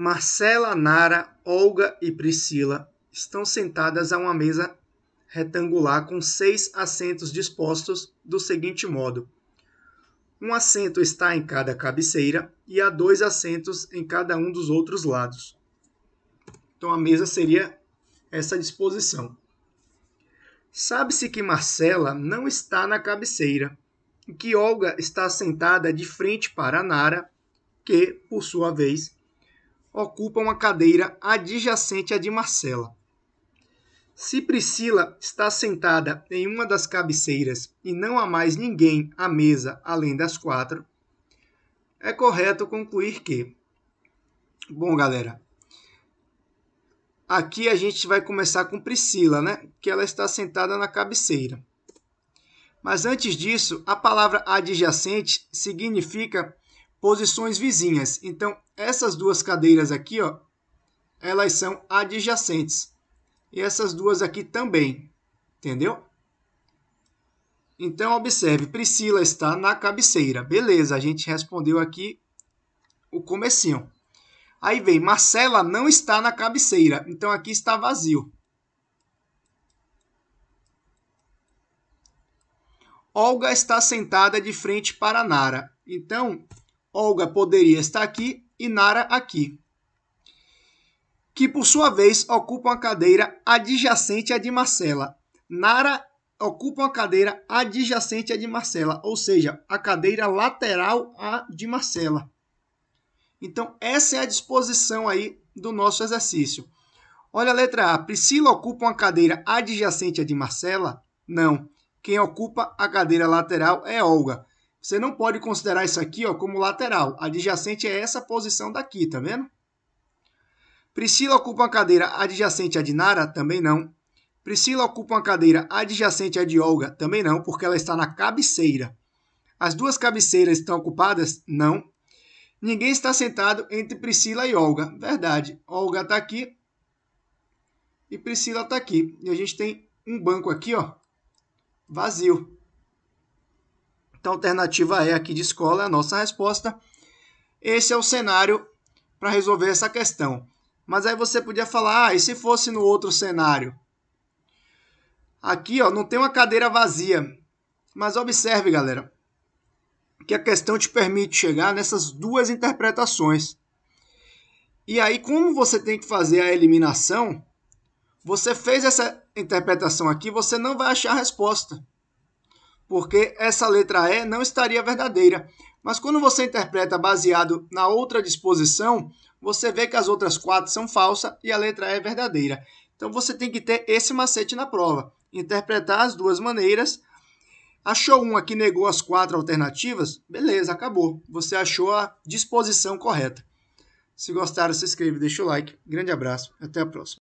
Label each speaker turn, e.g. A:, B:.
A: Marcela, Nara, Olga e Priscila estão sentadas a uma mesa retangular com seis assentos dispostos do seguinte modo: um assento está em cada cabeceira e há dois assentos em cada um dos outros lados. Então a mesa seria essa disposição. Sabe-se que Marcela não está na cabeceira, e que Olga está sentada de frente para Nara, que, por sua vez, ocupa uma cadeira adjacente à de Marcela. Se Priscila está sentada em uma das cabeceiras e não há mais ninguém à mesa além das quatro, é correto concluir que. Bom, galera, aqui a gente vai começar com Priscila, né? Que ela está sentada na cabeceira. Mas antes disso, a palavra adjacente significa posições vizinhas. Então, essas duas cadeiras aqui, ó, elas são adjacentes. E essas duas aqui também, entendeu? Então, observe, Priscila está na cabeceira. Beleza, a gente respondeu aqui o comecinho. Aí vem, Marcela não está na cabeceira, então aqui está vazio. Olga está sentada de frente para Nara. Então, Olga poderia estar aqui e Nara aqui, que por sua vez ocupam a cadeira adjacente à de Marcela. Nara ocupa a cadeira adjacente à de Marcela, ou seja, a cadeira lateral à de Marcela. Então, essa é a disposição aí do nosso exercício. Olha a letra A. Priscila ocupa uma cadeira adjacente à de Marcela? Não. Quem ocupa a cadeira lateral é Olga. Você não pode considerar isso aqui ó, como lateral. Adjacente é essa posição daqui, tá vendo? Priscila ocupa uma cadeira adjacente a Dinara? Também não. Priscila ocupa uma cadeira adjacente a de Olga? Também não, porque ela está na cabeceira. As duas cabeceiras estão ocupadas? Não. Ninguém está sentado entre Priscila e Olga. Verdade. Olga está aqui e Priscila está aqui. E a gente tem um banco aqui, ó, vazio. Então, a alternativa E é aqui de escola é a nossa resposta. Esse é o cenário para resolver essa questão. Mas aí você podia falar, ah, e se fosse no outro cenário? Aqui, ó, não tem uma cadeira vazia. Mas observe, galera, que a questão te permite chegar nessas duas interpretações. E aí, como você tem que fazer a eliminação, você fez essa interpretação aqui, você não vai achar a resposta porque essa letra E não estaria verdadeira. Mas quando você interpreta baseado na outra disposição, você vê que as outras quatro são falsas e a letra E é verdadeira. Então você tem que ter esse macete na prova, interpretar as duas maneiras. Achou uma que negou as quatro alternativas? Beleza, acabou. Você achou a disposição correta. Se gostaram, se inscreve, deixa o like. Grande abraço, até a próxima.